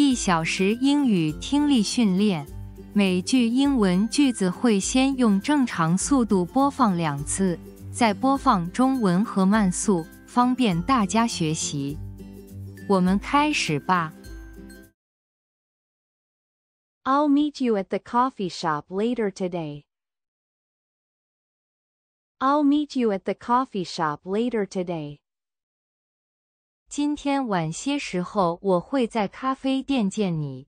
一小时英语听力训练，每句英文句子会先用正常速度播放两次，再播放中文和慢速，方便大家学习。我们开始吧。I'll meet you at the coffee shop later today. I'll meet you at the coffee shop later today. 今天晚些时候我会在咖啡店见你。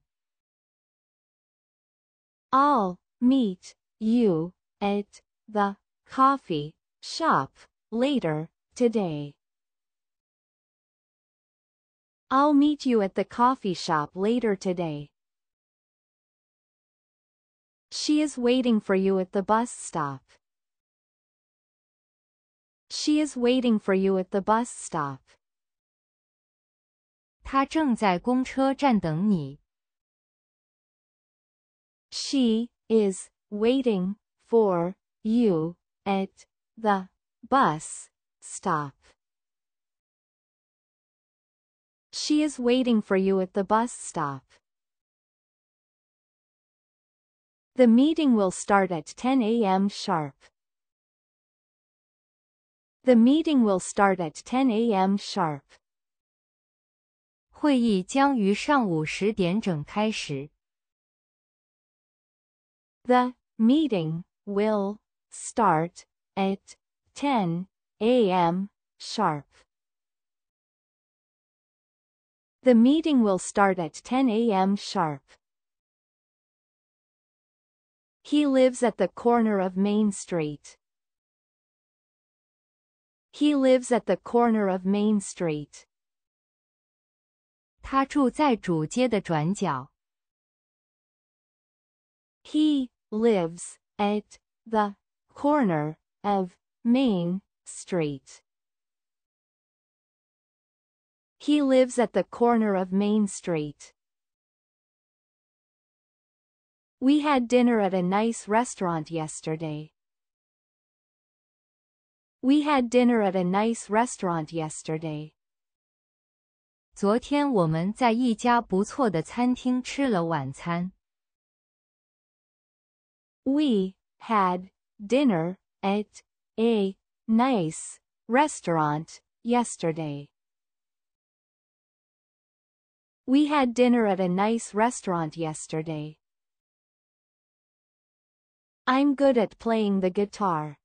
I'll meet you at the coffee shop later today. I'll meet you at the coffee shop later today. She is waiting for you at the bus stop. She is waiting for you at the bus stop. She is waiting for you at the bus stop. She is waiting for you at the bus stop. The meeting will start at 10 a.m. sharp. The meeting will start at 10 a.m. sharp. 会议将于上午十点整开始。The meeting will start at 10 a.m. sharp. The meeting will start at 10 a.m. sharp. He lives at the corner of Main Street. He lives at the corner of Main Street. 他住在主街的转角。He lives at the corner of Main Street. He lives at the corner of Main Street. We had dinner at a nice restaurant yesterday. We had dinner at a nice restaurant yesterday. 昨天我们在一家不错的餐厅吃了晚餐。We had dinner at a nice restaurant yesterday. We had dinner at a nice restaurant yesterday. I'm good at playing the guitar.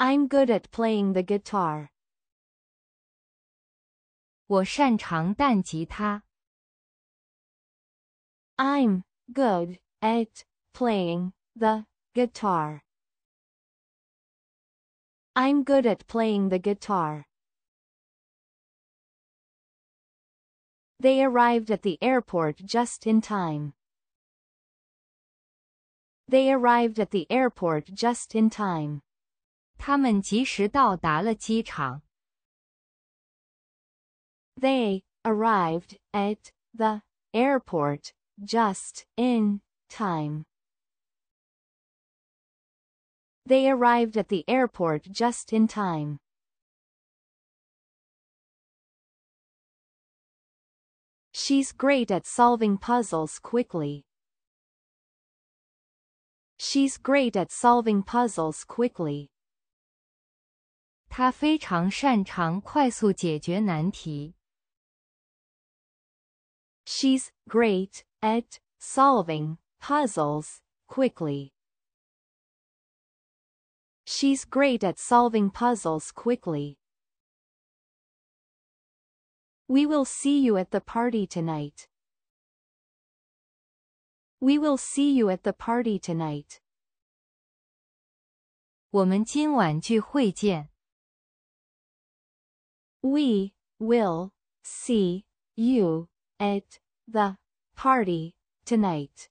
I'm good at playing the guitar. 我擅长弹吉他。I'm good at playing the guitar. I'm good at playing the guitar. They arrived at the airport just in time. They arrived at the airport just in time. 他们及时到达了机场。they arrived at the airport just in time. They arrived at the airport just in time. She's great at solving puzzles quickly. She's great at solving puzzles quickly. 她非常擅长快速解决难题。She's great at solving puzzles quickly. She's great at solving puzzles quickly. We will see you at the party tonight. We will see you at the party tonight. We will see you at the party tonight.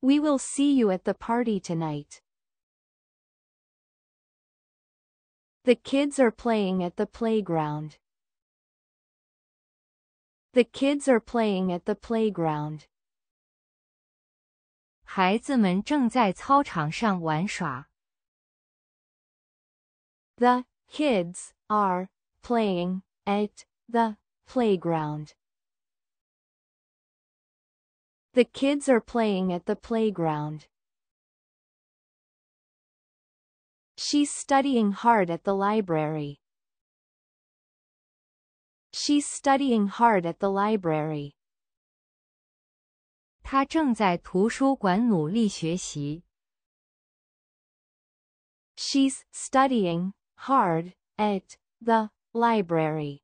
We will see you at the party tonight. The kids are playing at the playground. The kids are playing at the playground. The kids are playing at the playground. The kids are playing at the playground. She's studying hard at the library. She's studying hard at the library. She's studying hard at the library.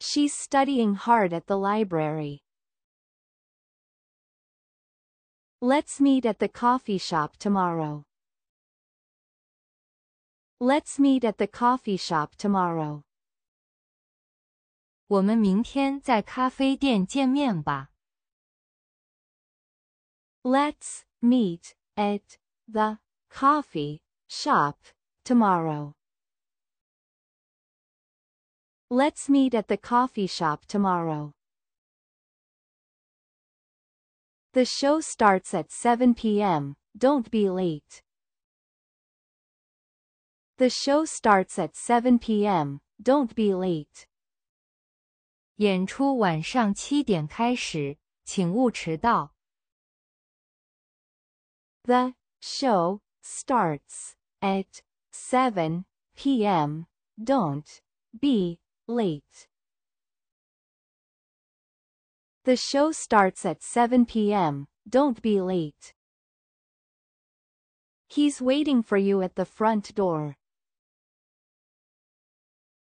She's studying hard at the library. Let's meet at the coffee shop tomorrow. Let's meet at the coffee shop tomorrow. let us meet at the coffee shop tomorrow. Let's meet at the coffee shop tomorrow. The show starts at 7 p.m., don't be late. The show starts at 7 p.m., don't be late. The show starts at 7 p.m. Don't be late. The show starts at 7 p.m., don't be late. He's waiting for you at the front door.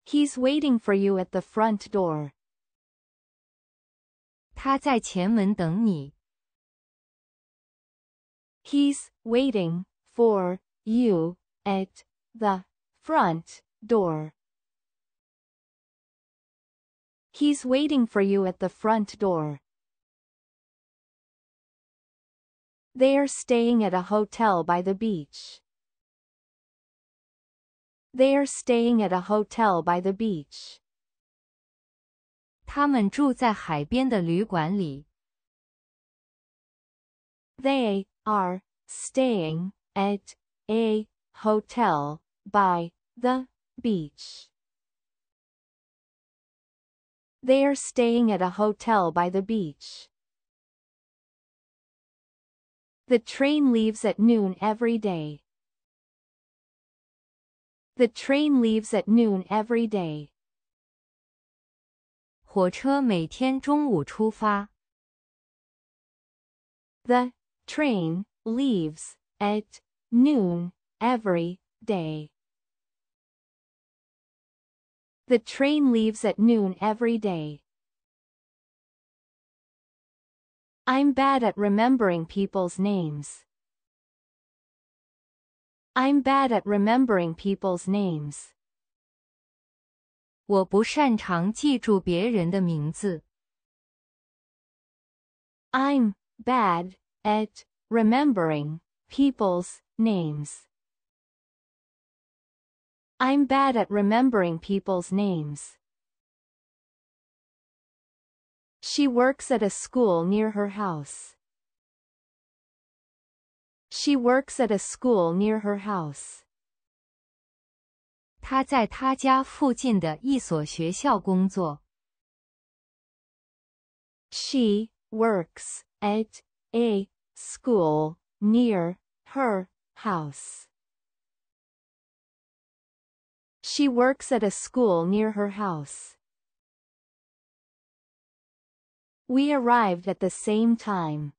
He's waiting for you at the front door. He's waiting for you at the front door. He's waiting for you at the front door. They are staying at a hotel by the beach. They are staying at a hotel by the beach. They are staying at a hotel by the beach. They are staying at a hotel by the beach. The train leaves at noon every day. The train leaves at noon every The train leaves at noon every day. The train leaves at noon every day. I'm bad at remembering people's names. I'm bad at remembering people's names. i am bad at remembering people's names. I'm bad at remembering people's names. She works at a school near her house. She works at a school near her house. She works at a school near her house. She works at a school near her house. We arrived at the same time.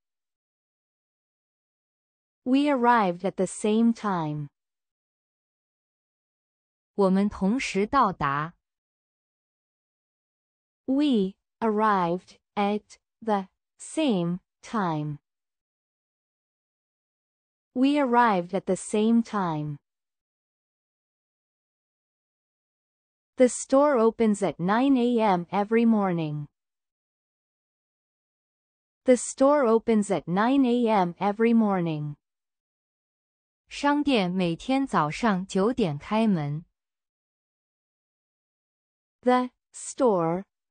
We arrived at the same time. We arrived at the same time. We arrived at the same time. The store opens at 9 a.m. every morning. The store opens at 9 a.m. every morning. store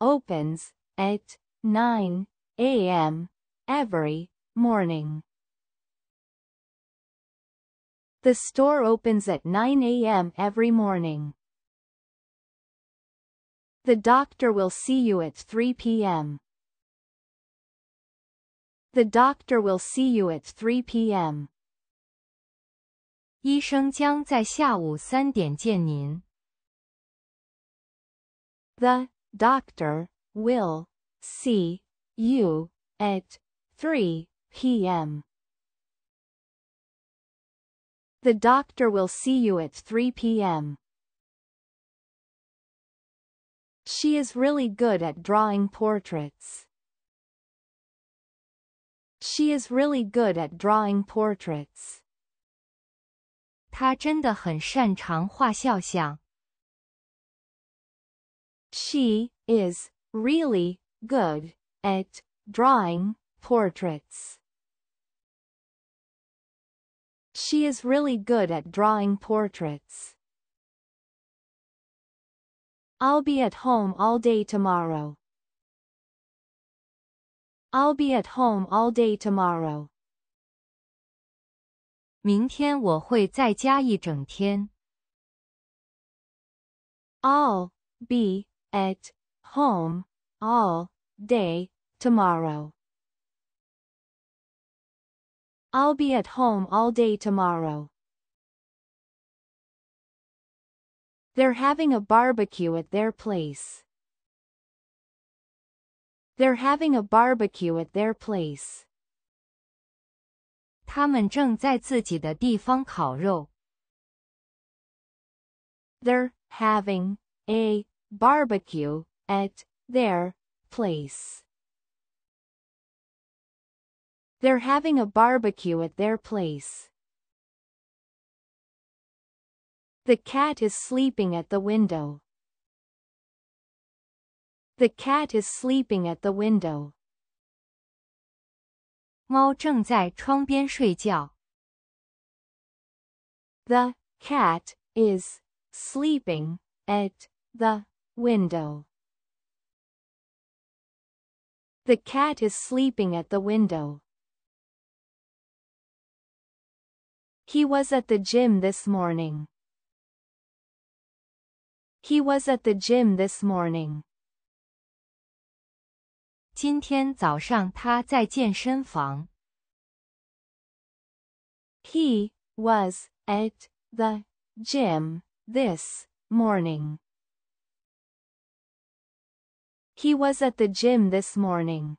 opens at 9 a.m. every morning. The store opens at 9 a.m. every morning. The doctor will see you at 3 p.m. The doctor will see you at 3 p.m. The doctor will see you at 3 p.m. The doctor will see you at 3 p.m. She is really good at drawing portraits. She is really good at drawing portraits. She is really good at drawing portraits. She is really good at drawing portraits. I'll be at home all day tomorrow. I'll be at home all day tomorrow. i will be at home all day tomorrow. I'll be at home all day tomorrow. They're having a barbecue at their place. They're having a barbecue at their place. they are having a barbecue at their place. They're having a barbecue at their place. The cat is sleeping at the window. The cat is sleeping at the window. The cat is sleeping at the window. The cat is sleeping at the window. He was at the gym this morning. He was at the gym this morning. 今天早上他在健身房。He was at the gym this morning. He was at the gym this morning.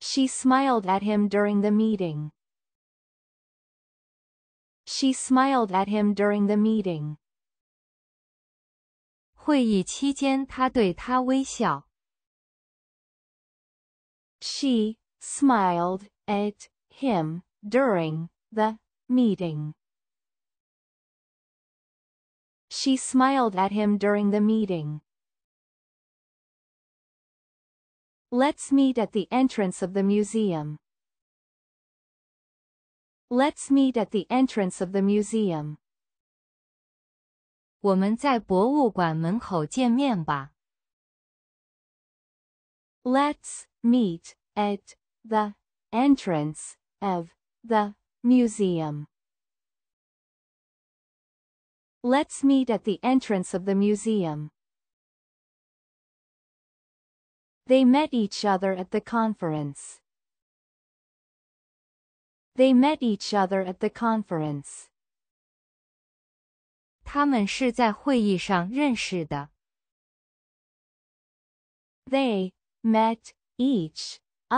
She smiled at him during the meeting. She smiled at him during the meeting. smiled at him during the meeting. She smiled at him during the meeting. Let's meet at the entrance of the museum. Let's meet at the entrance of the museum. 我们在博物馆门口见面吧。Let's meet at the entrance of the museum. Let's meet at the entrance of the museum. They met each other at the conference. They met each other at the conference. They met each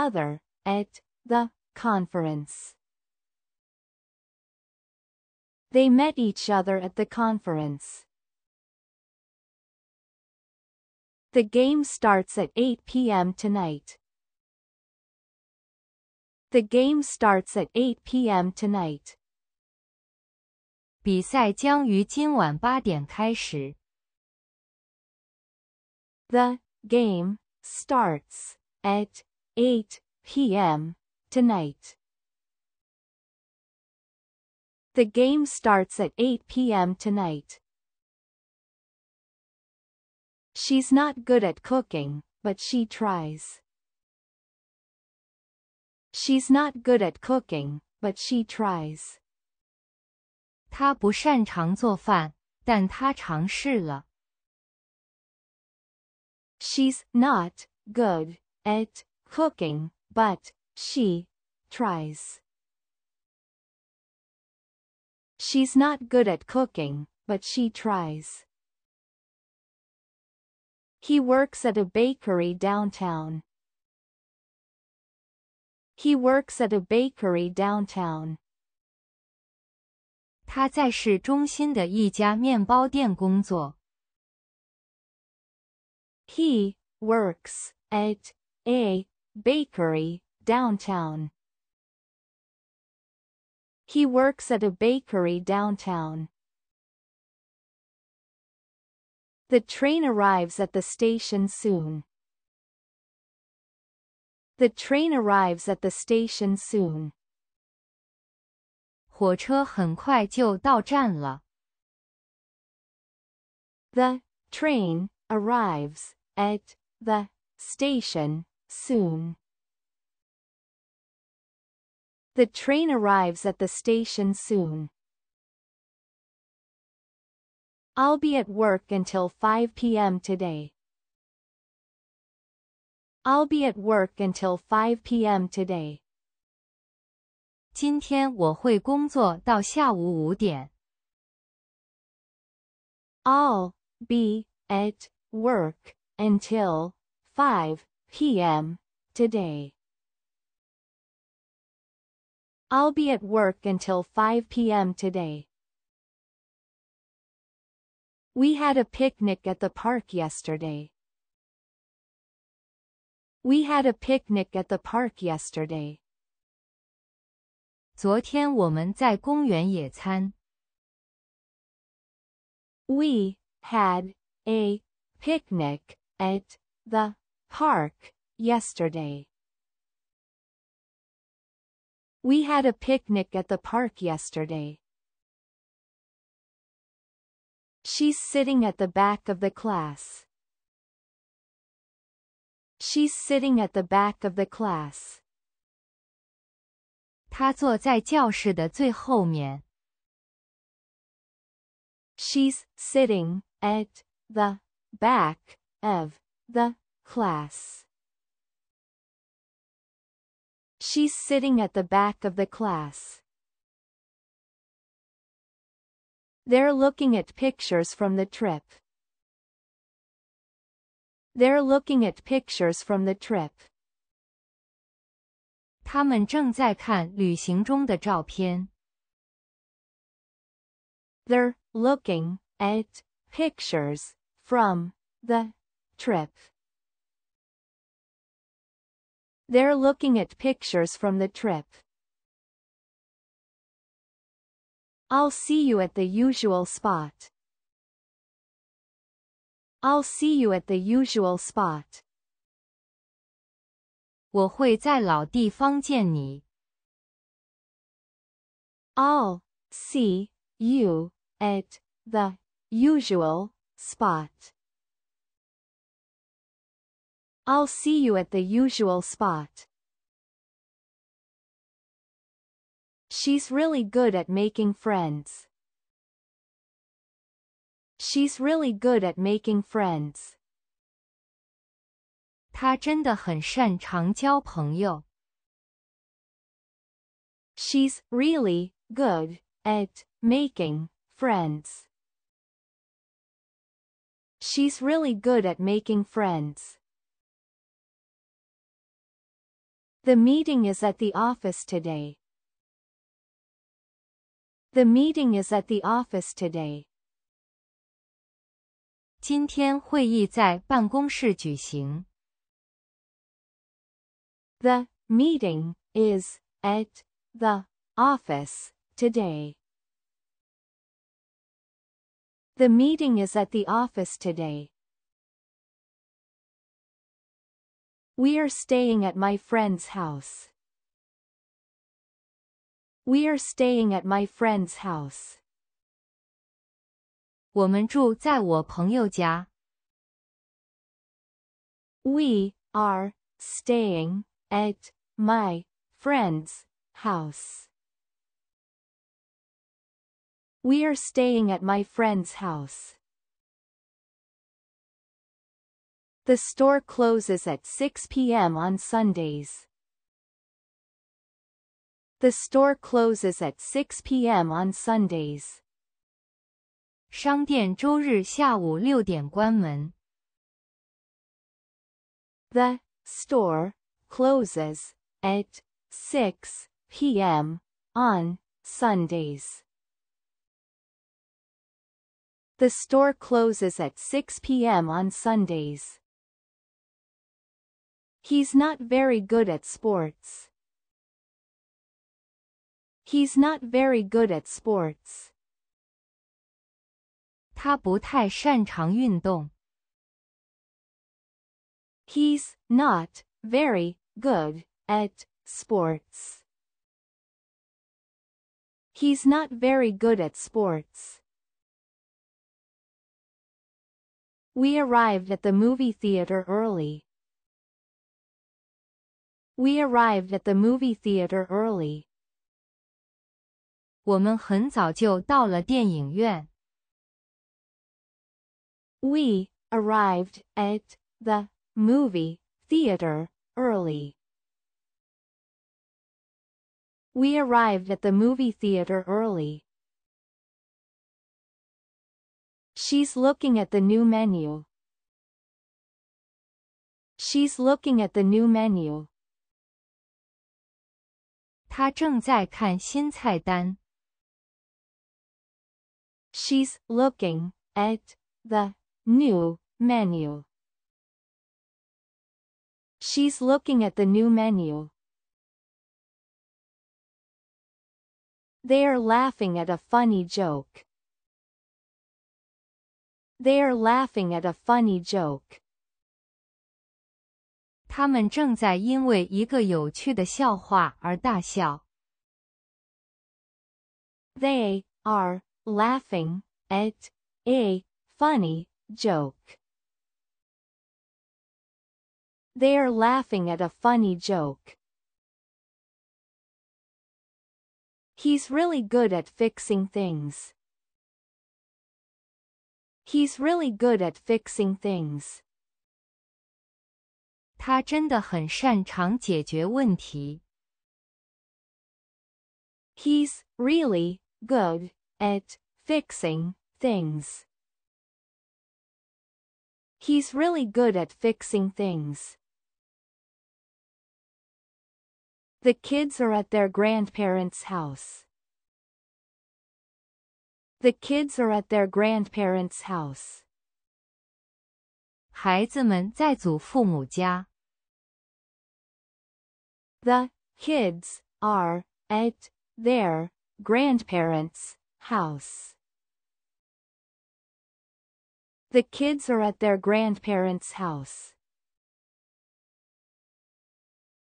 other at the conference. They met each other at the conference. The game starts at 8 p.m. tonight. The game starts at 8 p.m. tonight. game starts at 8 p.m. tonight. The game starts at 8 p.m. tonight. She's not good at cooking, but she tries. She's not good at cooking, but she tries. 她不擅长做饭，但她尝试了。She's not good at cooking, but she tries. She's not good at cooking, but she tries. He works at a bakery downtown. He works at a bakery downtown. works at a bakery downtown. He works at a bakery downtown. The train arrives at the station soon. The train arrives at the station soon. 火车很快就到站了。The train arrives at the station soon. The train arrives at the station soon. I'll be at work until 5 p.m. today. I'll be at work until 5 p.m. today. 今天我会工作到下午五点。I'll be at work until 5 p.m. today. I'll be at work until 5 p.m. today. We had a picnic at the park yesterday. We had a picnic at the park yesterday. We had a picnic at the park yesterday. We had a picnic at the park yesterday. She's sitting at the back of the class. She's sitting at the back of the class. She's sitting at the back of the class. She's sitting at the back of the class. They're looking at pictures from the trip. They're looking at pictures from the trip. 他们正在看旅行中的照片。They're looking at pictures from the trip. They're looking at pictures from the trip. I'll see you at the usual spot. I'll see you at the usual spot. i will see you at the usual spot. I'll see you at the usual spot. She's really good at making friends. She's really good at making friends. She's really good at making friends. She's really good at making friends. The meeting is at the office today. The meeting is at the office today. 今天会议在办公室举行。The meeting is at the office today. The meeting is at the office today. We are staying at my friend's house. We are staying at my friend's house. 我们住在我朋友家。We are staying at my friend's house. We are staying at my friend's house. The store closes at 6 p.m. on Sundays. The store closes at 6 p.m. on Sundays. 商店周日下午六点关门。The store closes at 6 p.m. on Sundays. The store closes at 6 p.m. on Sundays. He's not very good at sports. He's not very good at sports. 他不太擅长运动。He's not very good at sports. He's not very good at sports. We arrived at the movie theater early. We arrived at the movie theater early. 我们很早就到了电影院。we arrived at the movie theater early. We arrived at the movie theater early. She's looking at the new menu. She's looking at the new menu. She's looking at the New menu. She's looking at the new menu. They are laughing at a funny joke. They are laughing at a funny joke. They are laughing at a funny Joke. They are laughing at a funny joke. He's really good at fixing things. He's really good at fixing things. He's really good at fixing things. He's really good at fixing things. The kids are at their grandparents' house. The kids are at their grandparents' house. The kids are at their grandparents' house. The kids are at their grandparents' house.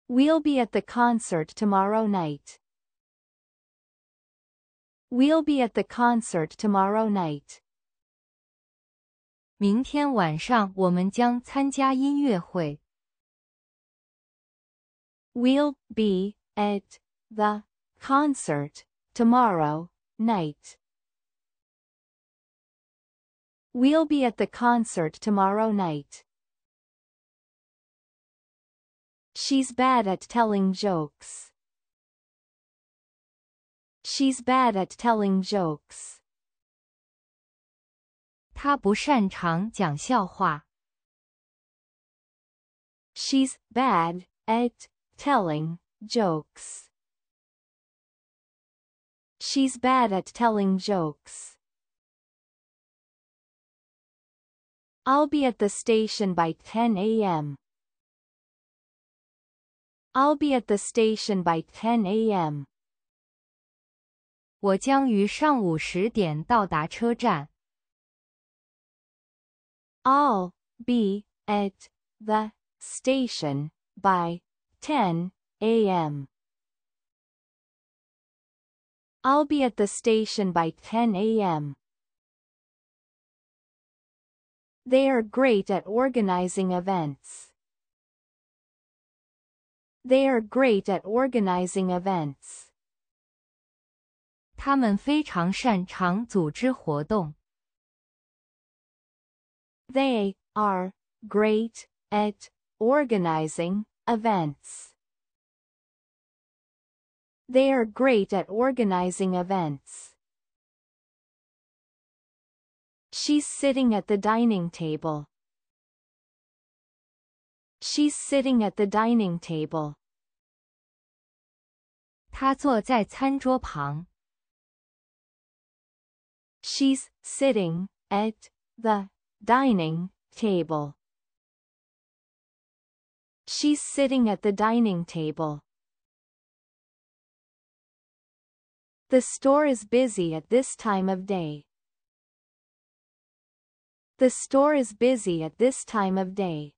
We'll be at the concert tomorrow night. We'll be at the concert tomorrow night. we will be at the concert tomorrow night. We'll be at the concert tomorrow night. She's bad at telling jokes. She's bad at telling jokes. She's bad at telling jokes. She's bad at telling jokes. I'll be at the station by 10 a.m. I'll be at the station by 10 a.m. 我将于上午十点到达车站。I'll be at the station by 10 a.m. I'll be at the station by 10 a.m. They are great at organizing events. They are great at organizing events. They are great at organizing events. They are great at organizing events. She's sitting at the dining table. She's sitting at the dining table. She's sitting at the dining table. She's sitting at the dining table. The store is busy at this time of day. The store is busy at this time of day.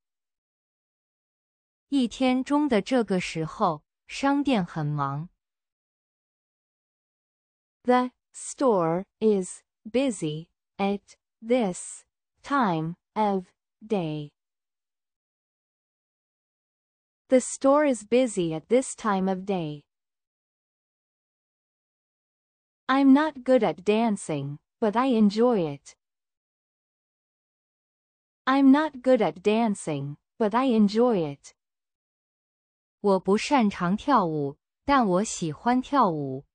store is busy at this time of day. The store is busy at this time of day. I'm not good at dancing, but I enjoy it. I'm not good at dancing, but I enjoy it. 我不擅长跳舞，但我喜欢跳舞。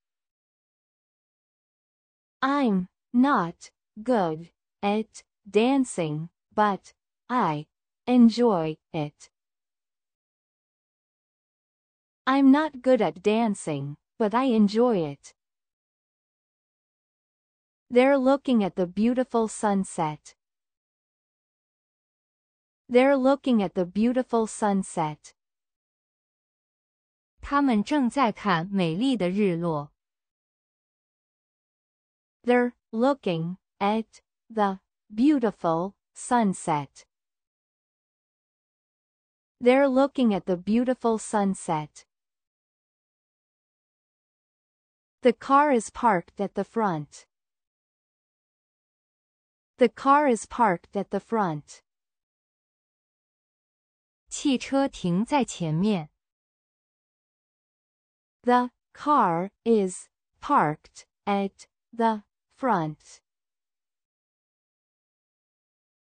am not good at dancing, but I enjoy it. I'm not good at dancing, but I enjoy it. They're looking at the beautiful sunset. They're looking at the beautiful sunset. they are looking at the beautiful sunset. They're looking at the beautiful sunset. The car is parked at the front. The car is parked at the front. 汽车停在前面。The car is parked at the front.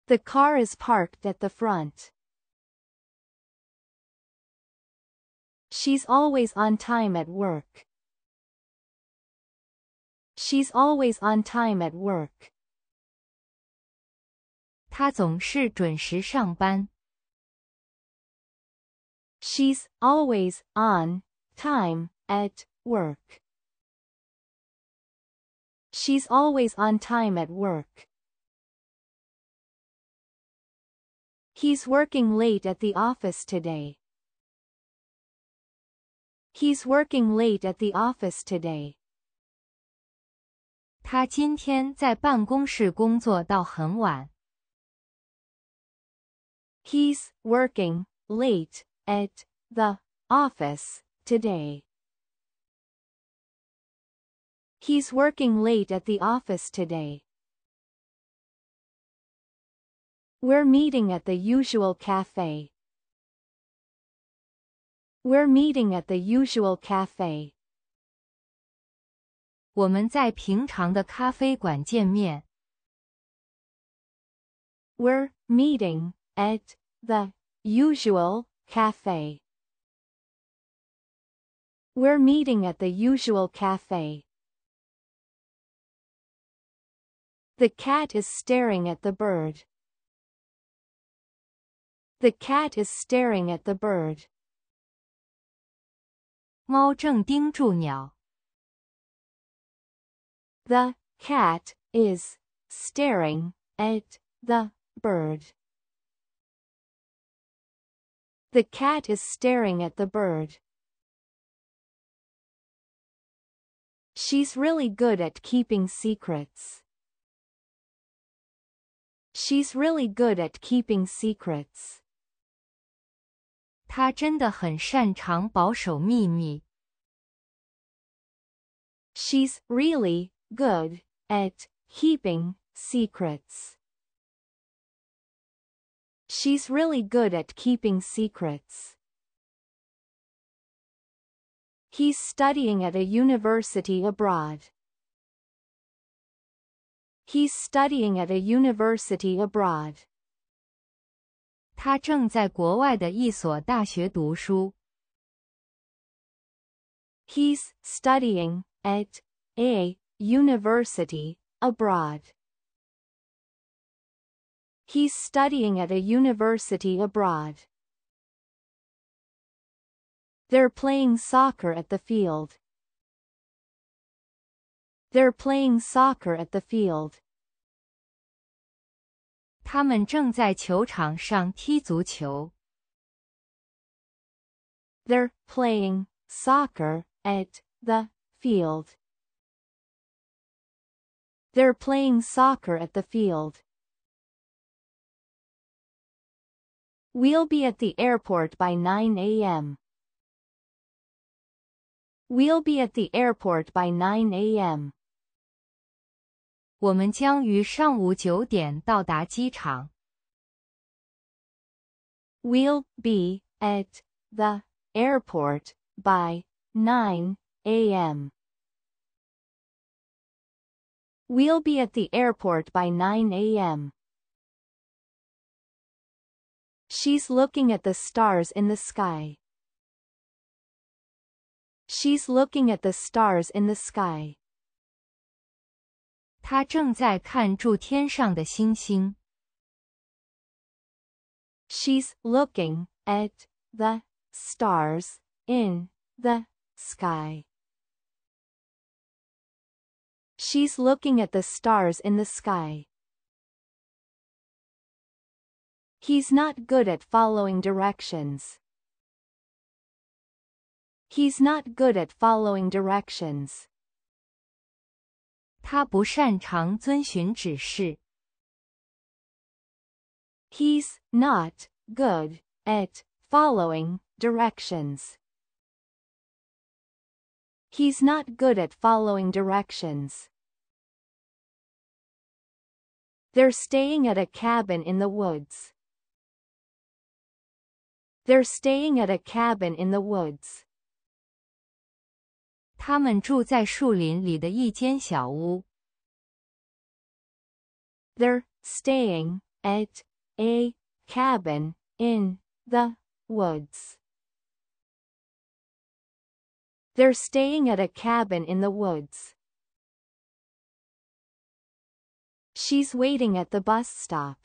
The car is parked at the front. She's always on time at work. She's always on time at work. 她总是准时上班。She's always on time at work. She's always on time at work. He's working late at the office today. He's working late at the office today. 他今天在办公室工作到很晚。He's working late at the office today. He's working late at the office today. We're meeting at the usual cafe. We're meeting at the usual cafe. we are meeting at the usual Cafe. We're meeting at the usual cafe. The cat is staring at the bird. The cat is staring at the bird. The cat is staring at the bird. The cat is staring at the bird. She's really good at keeping secrets. She's really good at keeping secrets. She's really good at keeping secrets. She's really good at keeping secrets. He's studying at a university abroad. He's studying at a university abroad. He's studying at a university abroad. He's studying at a university abroad. They're playing soccer at the field. They're playing soccer at the field. they are playing soccer at the field. They're playing soccer at the field. We'll be at the airport by 9 a.m. We'll be at the airport by 9 a.m. we will be at the airport by 9 a.m. We'll be at the airport by 9 a.m. She's looking at the stars in the sky. She's looking at the stars in the sky. She's looking at the stars in the sky. She's looking at the stars in the sky. He's not good at following directions. He's not good at following directions. He's not good at following directions. He's not good at following directions. They're staying at a cabin in the woods. They're staying at a cabin in the woods. 他们住在树林里的一间小屋。They're staying at a cabin in the woods. They're staying at a cabin in the woods. She's waiting at the bus stop.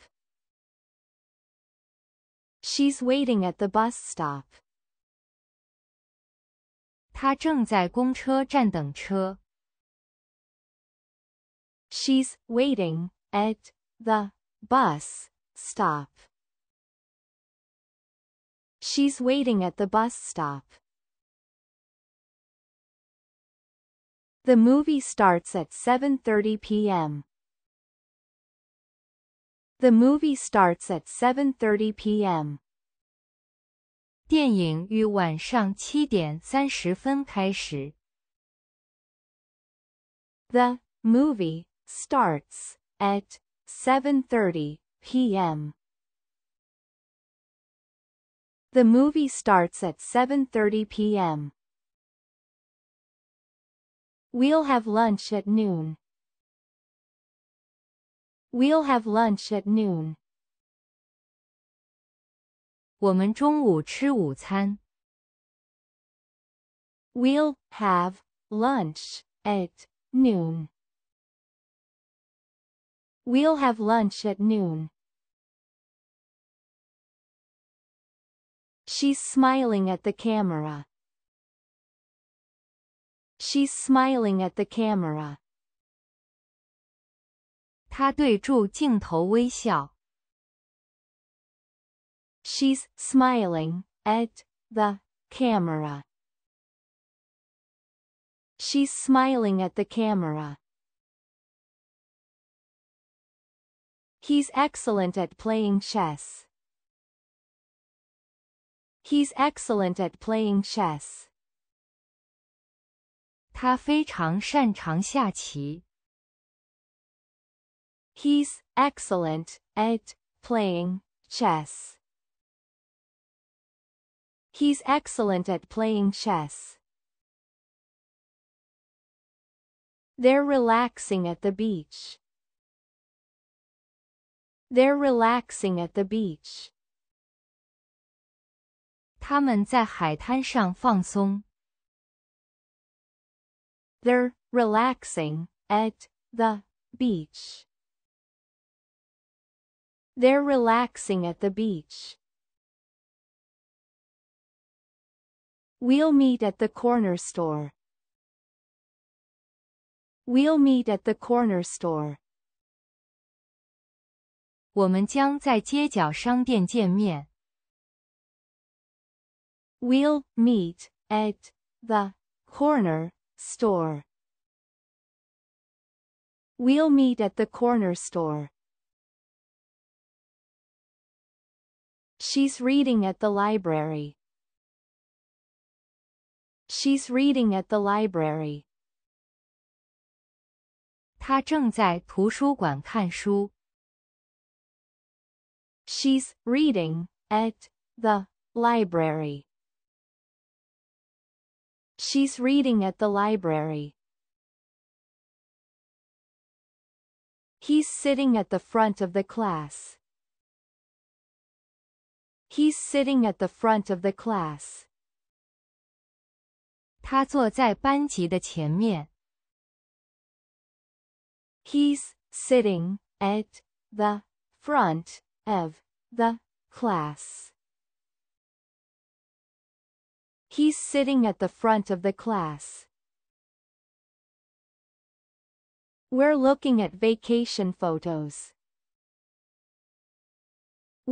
She's waiting at the bus stop. She's waiting at the bus stop. She's waiting at the bus stop. The movie starts at 7.30 p.m. The movie starts at 7:30 p.m. 电影于晚上七点三十分开始。The movie starts at 7:30 p.m. The movie starts at 7:30 p.m. We'll have lunch at noon. We'll have lunch at noon. we will have lunch at noon. We'll have lunch at noon. She's smiling at the camera. She's smiling at the camera. 她对住镜头微笑。She's smiling at the camera. She's smiling at the camera. He's excellent at playing chess. He's excellent at playing chess. chess. He's excellent at playing chess. He's excellent at playing chess. They're relaxing at the beach. They're relaxing at the beach. they are relaxing at the beach. They're relaxing at the beach. We'll meet at the corner store. We'll meet at the corner store. we will meet at the corner store. We'll meet at the corner store. She's reading at the library. She's reading at the library. She's reading at the library. She's reading at the library. He's sitting at the front of the class. He's sitting at the front of the class. 他坐在班级的前面。He's sitting at the front of the class. He's sitting at the front of the class. We're looking at vacation photos.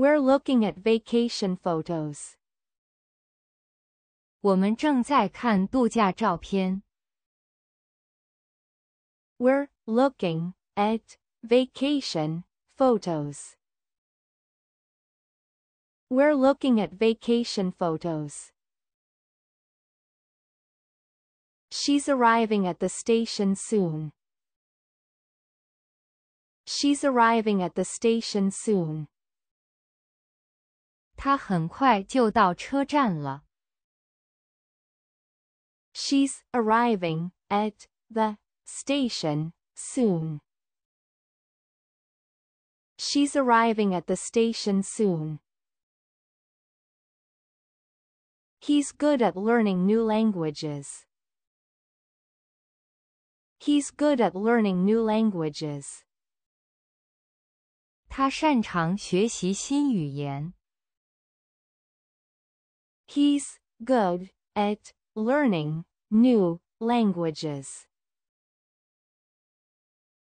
We're looking at vacation photos. we are looking at vacation photos. We're looking at vacation photos. She's arriving at the station soon. She's arriving at the station soon. 她很快就到车站了。She's arriving at the station soon. She's arriving at the station soon. He's good at learning new languages. He's good at learning new languages. 他擅长学习新语言。He's good at learning new languages.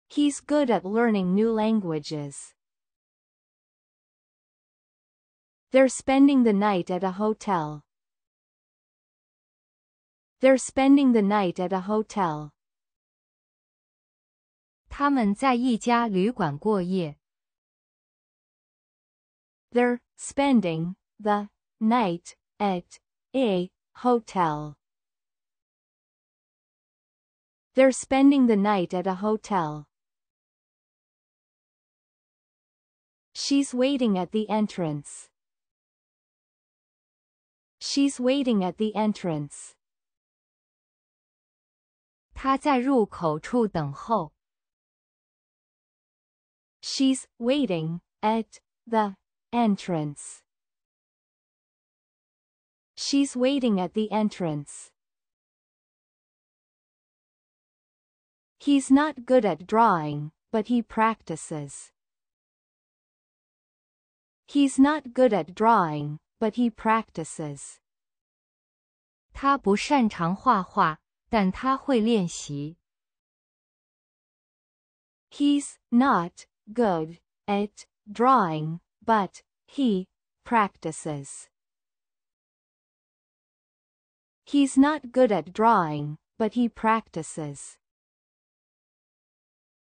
He's good at learning new languages. They're spending the night at a hotel. They're spending the night at a hotel. they are spending the night at a hotel. They're spending the night at a hotel. She's waiting at the entrance. She's waiting at the entrance. She's waiting at the entrance. She's waiting at the entrance. He's not good at drawing, but he practices. He's not good at drawing, but he practices. He's not good at drawing, but he practices. He's not good at drawing, but he practices.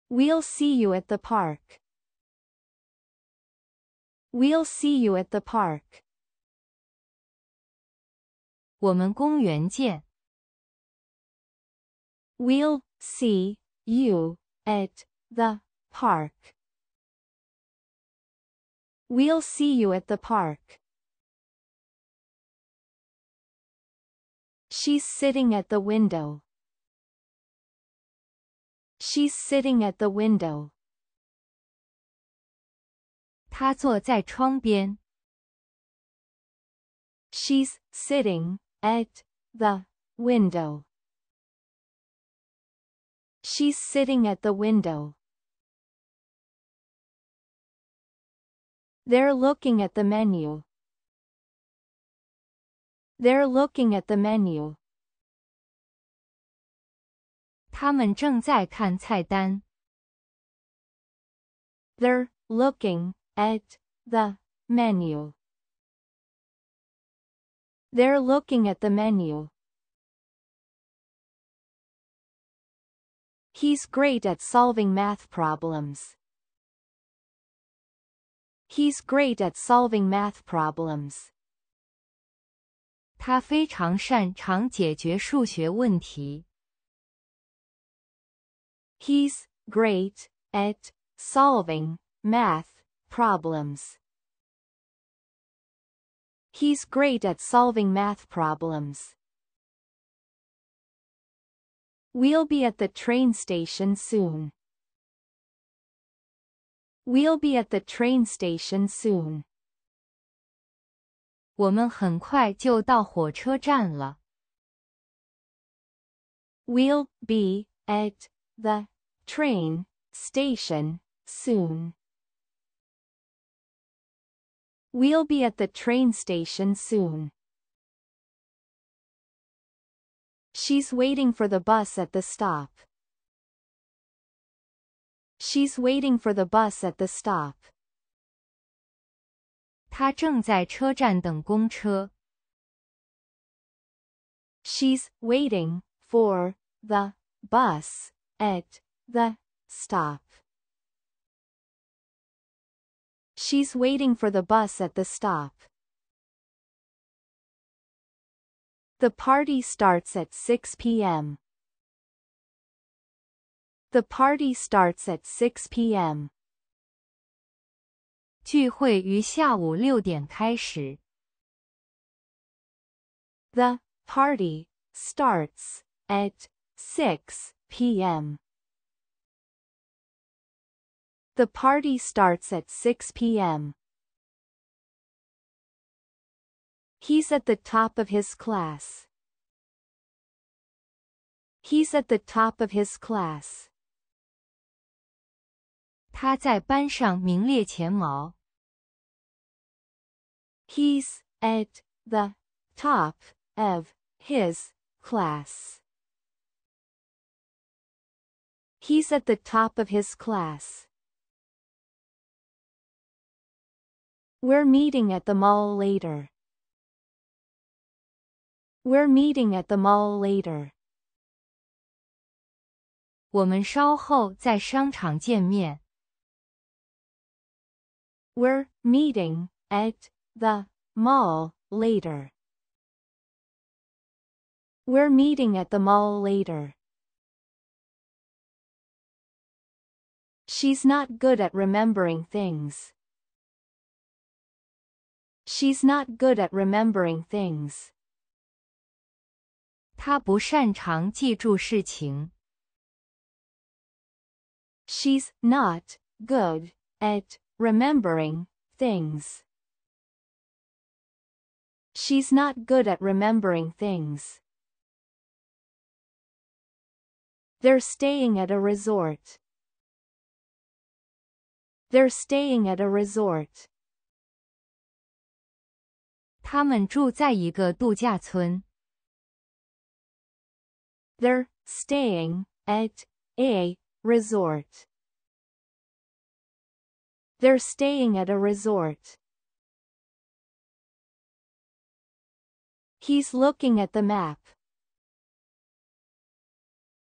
We'll see you at the park. We'll see you at the park. we will see you at the park. We'll see you at the park. She's sitting at the window. She's sitting at the window. 她坐在窗边。She's sitting at the window. She's sitting at the window. They're looking at the menu. They're looking at the menu. they are looking at the menu. They're looking at the menu. He's great at solving math problems. He's great at solving math problems. 他非常擅长解决数学问题。He's great at solving math problems. He's great at solving math problems. We'll be at the train station soon. We'll be at the train station soon. 我们很快就到火车站了。We'll be at the train station soon. We'll be at the train station soon. She's waiting for the bus at the stop. She's waiting for the bus at the stop. She's waiting for the bus at the stop. She's waiting for the bus at the stop. The party starts at 6 p.m. The party starts at 6 p.m. 聚会于下午六点开始。The party starts at 6 p.m. The party starts at 6 p.m. He's at the top of his class. He's at the top of his class. 他在班上名列前茅。He's at the top of his class. He's at the top of his class. We're meeting at the mall later. We're meeting at the mall later. 我们稍后在商场见面。We're meeting at the the mall later. We're meeting at the mall later. She's not good at remembering things. She's not good at remembering things. She's not good at remembering things. She's not good at remembering things. They're staying at a resort. They're staying at a resort. they are staying at a resort. They're staying at a resort. He's looking at the map.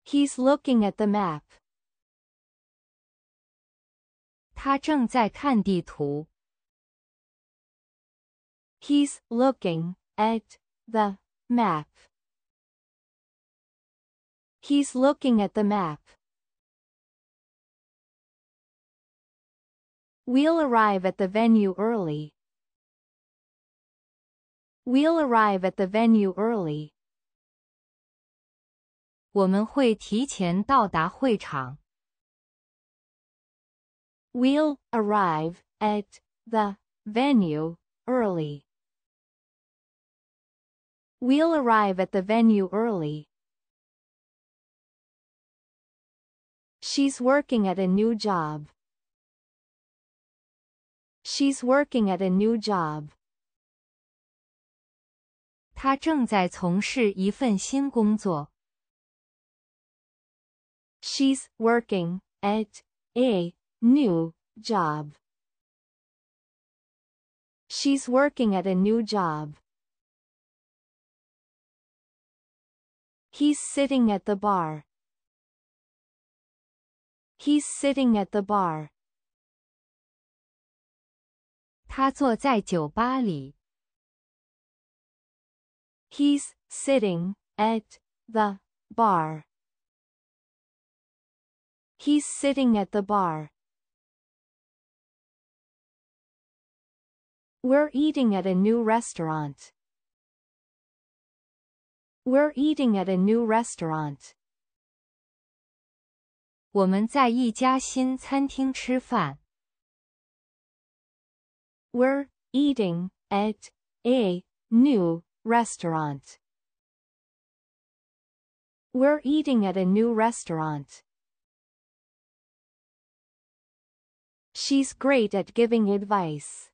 He's looking at the map. He's looking at the map. He's looking at the map. We'll arrive at the venue early. We'll arrive at the venue early. we will arrive at the venue early. We'll arrive at the venue early. She's working at a new job. She's working at a new job. 他正在从事一份新工作。She's working at a new job. She's working at a new job. He's sitting at the bar. He's sitting at the bar. 他坐在酒吧里。He's sitting at the bar. He's sitting at the bar. We're eating at a new restaurant. We're eating at a new restaurant. 我们在一家新餐厅吃饭。are eating at a new Restaurant We're eating at a new restaurant. She's great at giving advice.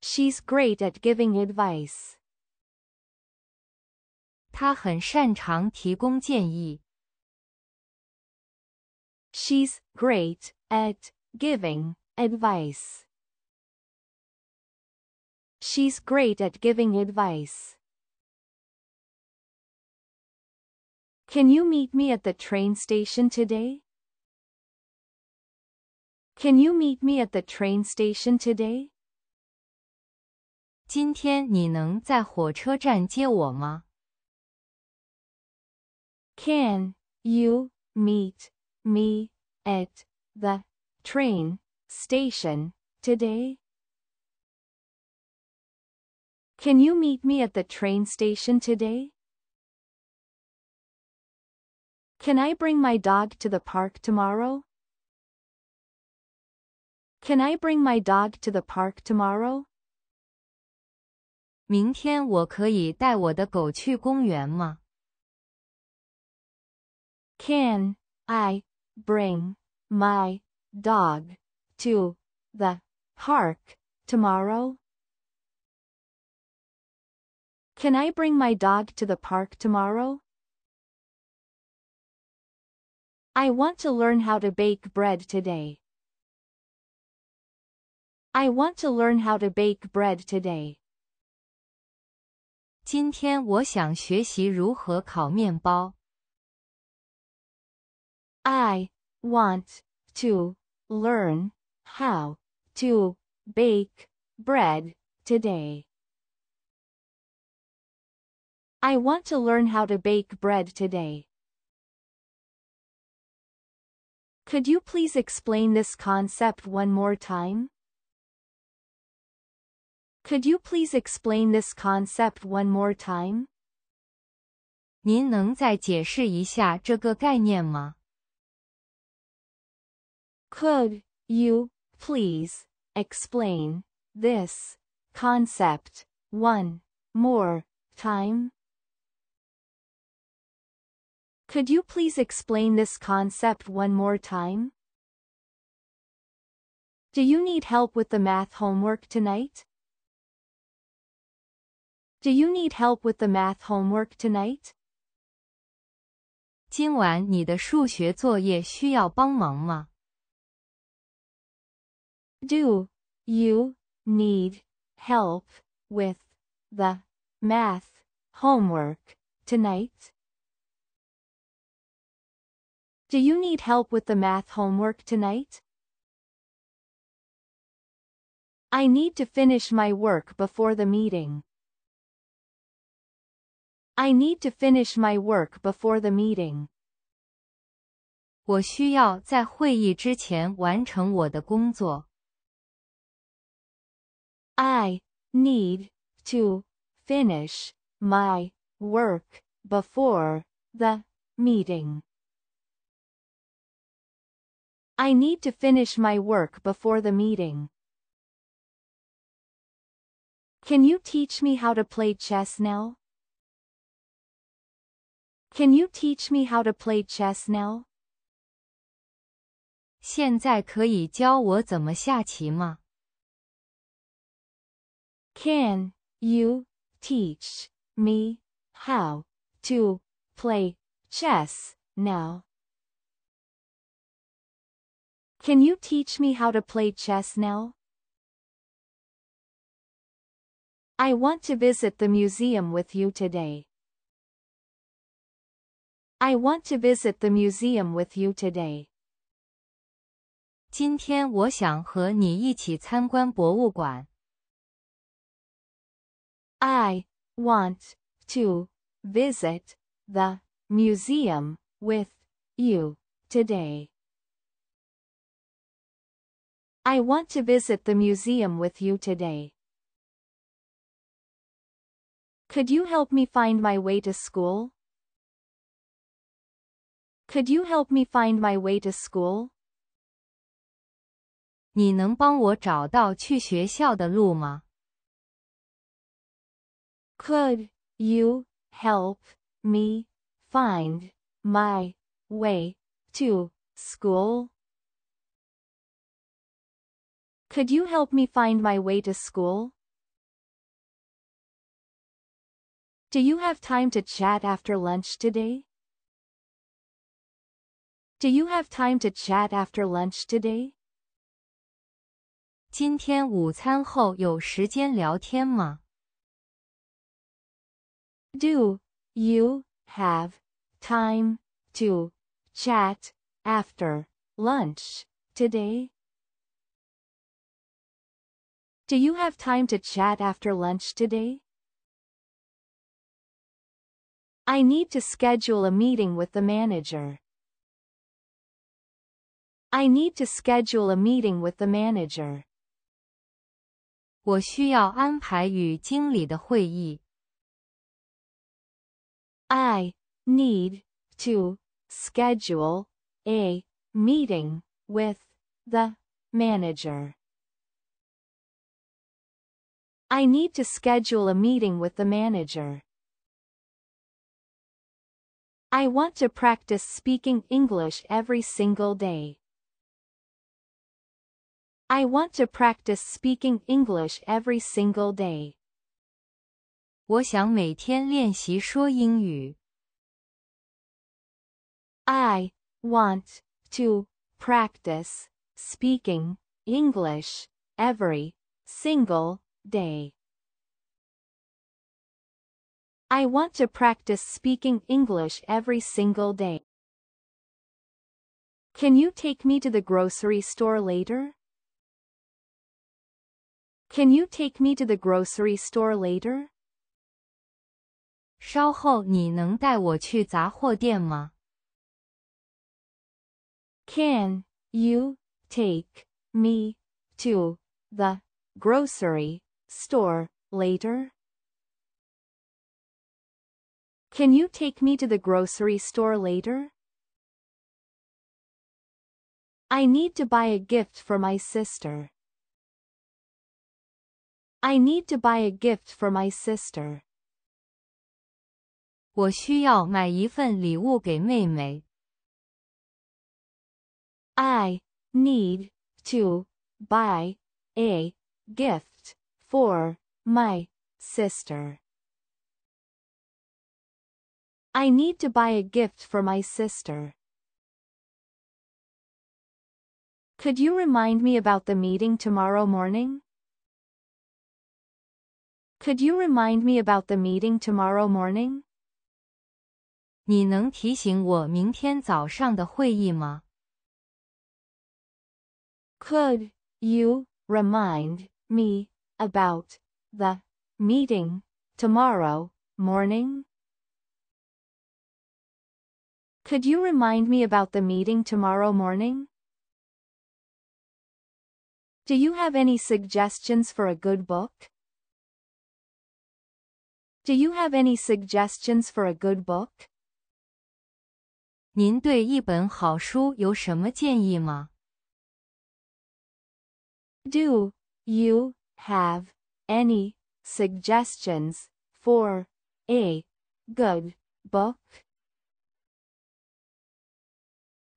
She's great at giving advice. She's great at giving advice. She's great at giving advice. Can you meet me at the train station today? Can you meet me at the train station today? Can you meet me at the train station today? Can you meet me at the train station today? Can I bring my dog to the park tomorrow? Can I bring my dog to the park tomorrow? Can I bring my dog to the park tomorrow? Can I bring my dog to the park tomorrow? I want to learn how to bake bread today. I want to learn how to bake bread today. I want to learn how to bake bread today. I want to learn how to bake bread today. Could you please explain this concept one more time? Could you please explain this concept one more time? Could you please explain this concept one more time? Could you please explain this concept one more time? Do you need help with the math homework tonight? Do you need help with the math homework tonight? you need help with the math homework tonight? Do you need help with the math homework tonight? I need to finish my work before the meeting. I need to finish my work before the meeting. I need to finish my work before the meeting. I need to finish my work before the meeting. Can you teach me how to play chess now? Can you teach me how to play chess now? Can you teach me how to play chess now? Can you teach me how to play chess now? I want to visit the museum with you today. I want to visit the museum with you today. I want to visit the museum with you today. I want to visit the museum with you today. Could you help me find my way to school? Could you help me find my way to school? Could you help me find my way to school? Could you help me find my way to school? Do you have time to chat after lunch today? Do you have time to chat after lunch today? 今天午餐后有时间聊天吗？Do you have time to chat after lunch today? Do you have time to chat after lunch today? I need to schedule a meeting with the manager. I need to schedule a meeting with the manager. I need to schedule a meeting with the manager. I need to schedule a meeting with the manager. I want to practice speaking English every single day. I want to practice speaking English every single day. I want to practice speaking English every single day. I want to practice speaking English every single day. Can you take me to the grocery store later? Can you take me to the grocery store later? Can you take me to the grocery store later? Can you take me to the grocery store later? I need to buy a gift for my sister. I need to buy a gift for my sister. 我需要买一份礼物给妹妹. I need to buy a gift for My sister. I need to buy a gift for my sister. Could you remind me about the meeting tomorrow morning? Could you remind me about the meeting tomorrow morning? 你能提醒我明天早上的会议吗? Could you remind me about the meeting tomorrow morning? Could you remind me about the meeting tomorrow morning? Do you have any suggestions for a good book? Do you have any suggestions for a good book? Do you have any suggestions for a good book?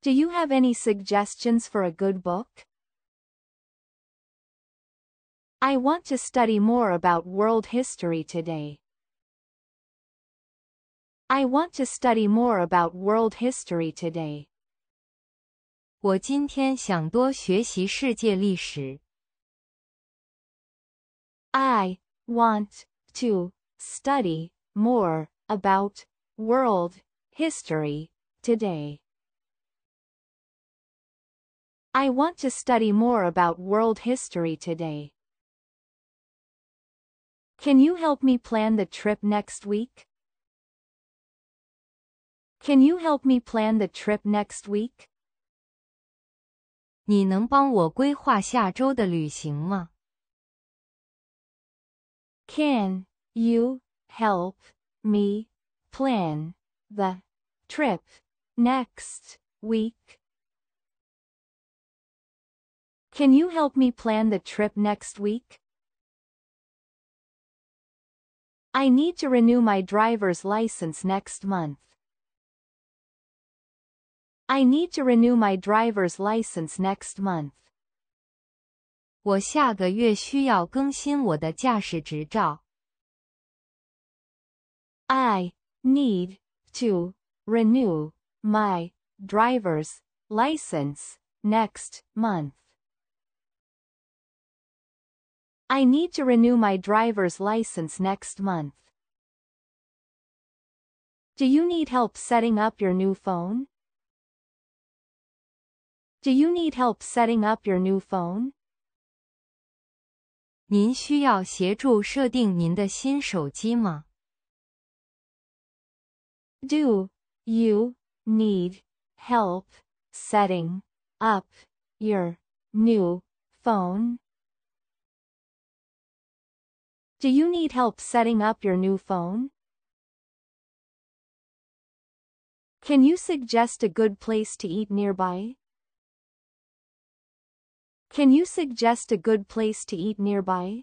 Do you have any suggestions for a good book? I want to study more about world history today. I want to study more about world history today. 我今天想多学习世界历史。I want to study more about world history today. I want to study more about world history today. Can you help me plan the trip next week? Can you help me plan the trip next week? 你能帮我规划下周的旅行吗？can you help me plan the trip next week? Can you help me plan the trip next week? I need to renew my driver's license next month. I need to renew my driver's license next month. 我下个月需要更新我的驾驶执照。I need to renew my driver's license next month. I need to renew my driver's license next month. Do you need help setting up your new phone? Do you need help setting up your new phone? Do you need help setting up your new phone? Do you need help setting up your new phone? Can you suggest a good place to eat nearby? Can you suggest a good place to eat nearby?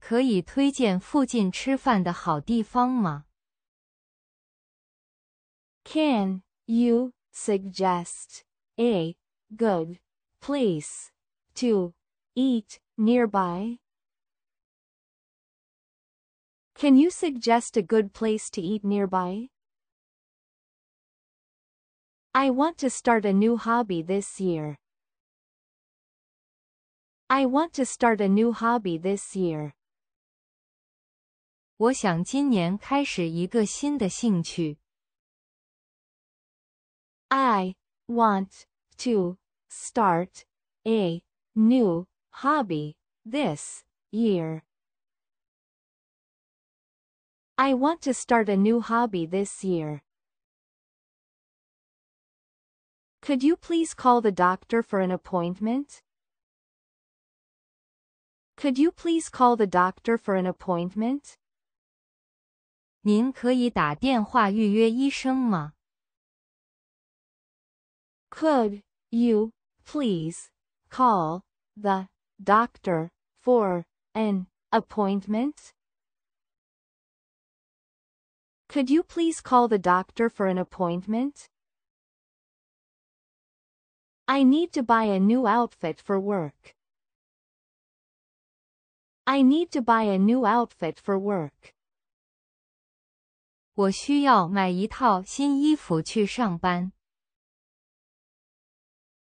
Can you suggest a good place to eat nearby? Can you suggest a good place to eat nearby? I want to start a new hobby this year. I want to start a new hobby this year. I want to start a new hobby this year. I want to start a new hobby this year. Could you please call the doctor for an appointment? Could you please call the doctor for an appointment? 您可以打电话预约医生吗？Could you please call the doctor for an appointment? Could you please call the doctor for an appointment? I need to buy a new outfit for work. I need to buy a new outfit for work. 我需要买一套新衣服去上班。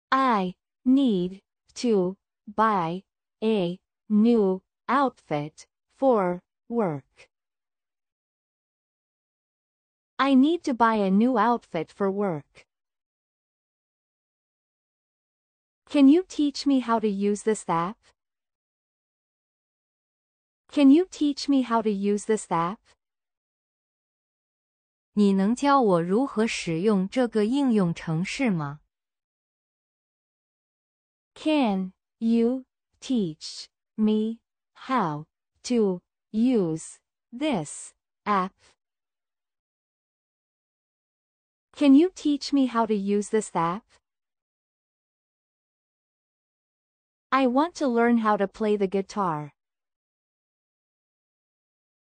I need to buy a new outfit for work. I need to buy a new outfit for work. Can you teach me how to use this app? Can you teach me how to use this app? 你能教我如何使用这个应用程式吗？Can you teach me how to use this app? Can you teach me how to use this app? I want to learn how to play the guitar.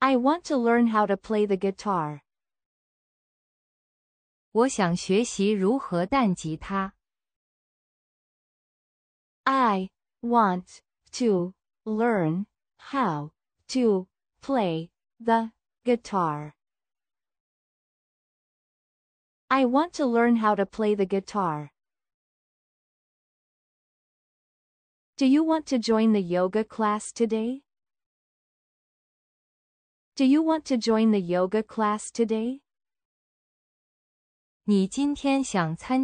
I want to learn how to play the guitar. 我想学习如何弹吉他。I want to learn how to play the guitar. I want to learn how to play the guitar. Do you want to join the yoga class today? Do you want to join the yoga class today? Do you want to join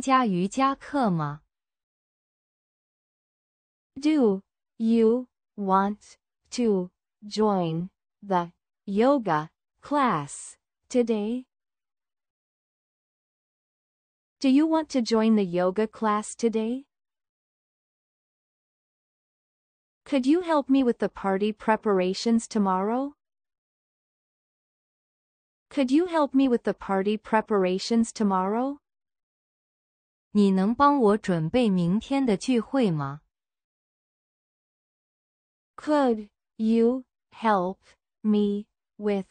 the yoga class today? Do you want to join the yoga class today? Could you help me with the party preparations tomorrow? Could you help me with the party preparations tomorrow? 你能帮我准备明天的聚会吗? Could you help me with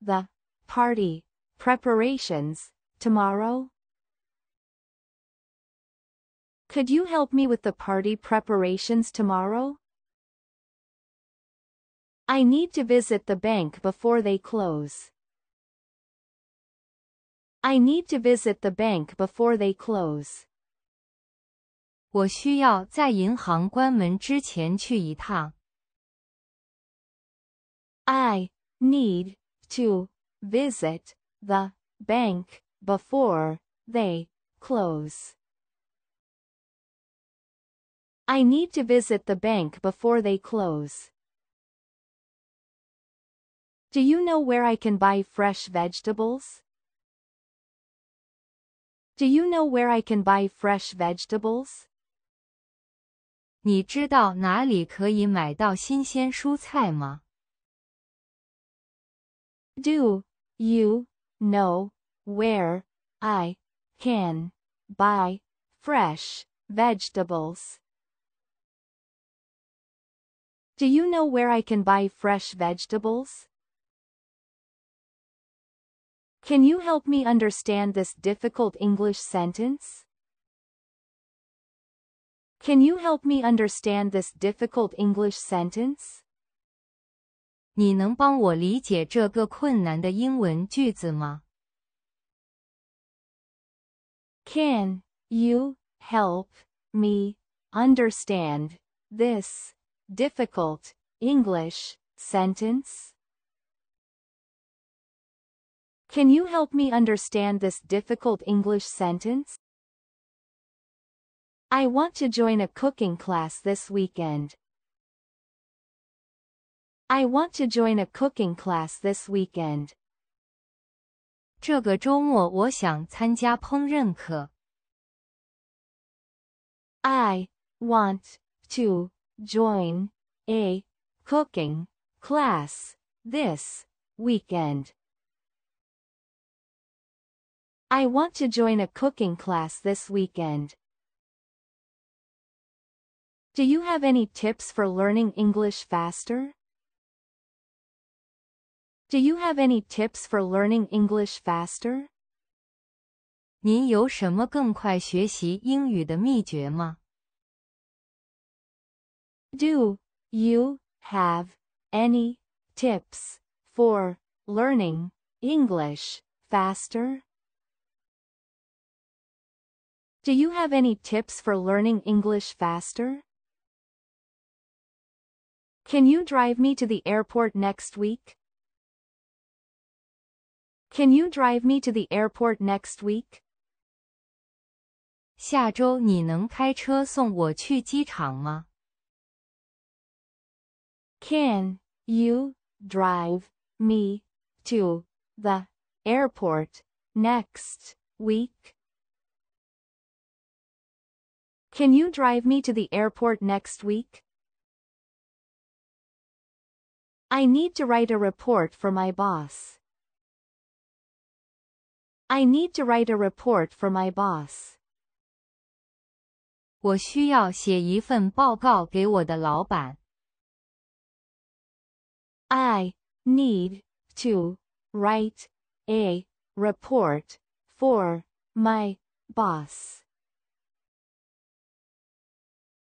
the party preparations tomorrow? Could you help me with the party preparations tomorrow? I need to visit the bank before they close. I need to visit the bank before they close. 我需要在银行关门之前去一趟。I need to visit the bank before they close. I need to visit the bank before they close. Do you know where I can buy fresh vegetables? Do you know where I can buy fresh vegetables? 你知道哪里可以买到新鲜蔬菜吗？Do you know where I can buy fresh vegetables? Do you know where I can buy fresh vegetables? Can you help me understand this difficult English sentence? Can you help me understand this difficult English sentence? Can you help me understand this difficult English sentence? Can you help me understand this difficult English sentence? I want to join a cooking class this weekend. I want to join a cooking class this weekend. I want to join a cooking class this weekend. I want to join a cooking class this weekend. Do you have any tips for learning English faster? Do you have any tips for learning English faster? Do you have any tips for learning English faster? Do you have any tips for learning English faster? Can you drive me to the airport next week? Can you drive me to the airport next week? 下周你能开车送我去机场吗？Can you drive me to the airport next week? Can you drive me to the airport next week? I need to write a report for my boss. I need to write a report for my boss. I need to write a report for my boss.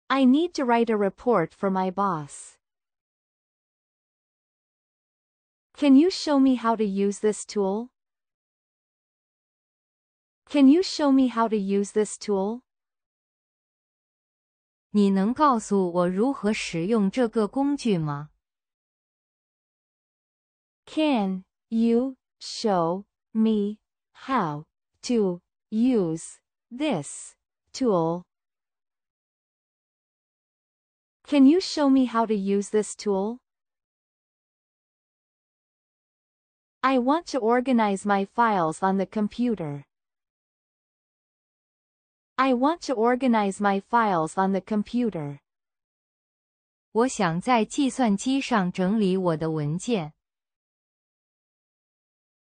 I need to write a report for my boss. Can you show me how to use this tool? Can you show me how to use this tool? Can you show me how to use this tool? Can you show me how to use this tool? I want to organize my files on the computer. I want to organize my files on the computer. 我想在计算机上整理我的文件。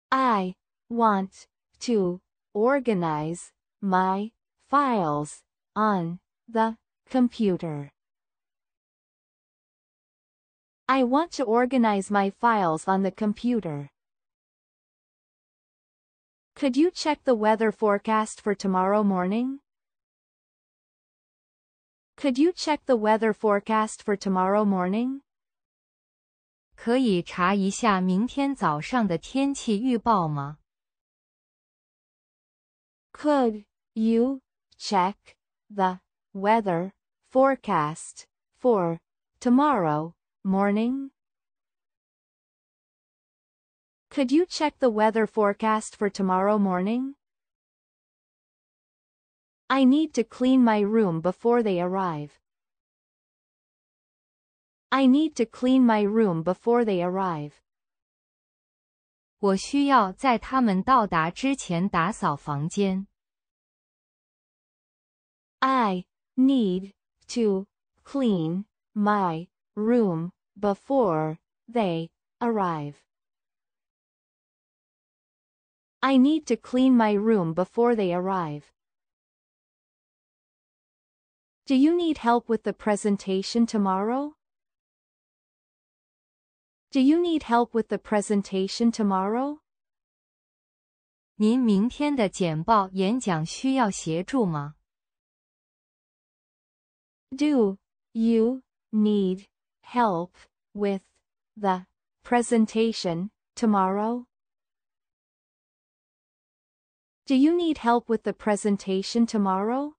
I want to organize my files on the computer. I want to organize my files on the computer. Could you check the weather forecast for tomorrow morning? Could you check the weather forecast for tomorrow morning? Could you check the weather forecast for tomorrow morning? Could you check the weather forecast for tomorrow morning? I need to clean my room before they arrive. I need to clean my room before they arrive. 我需要在他们到达之前打扫房间. I need to clean my room before they arrive. I need to clean my room before they arrive. Do you need help with the presentation tomorrow? Do you need help with the presentation tomorrow? Do you need help with the presentation tomorrow? Do you need help with the presentation tomorrow?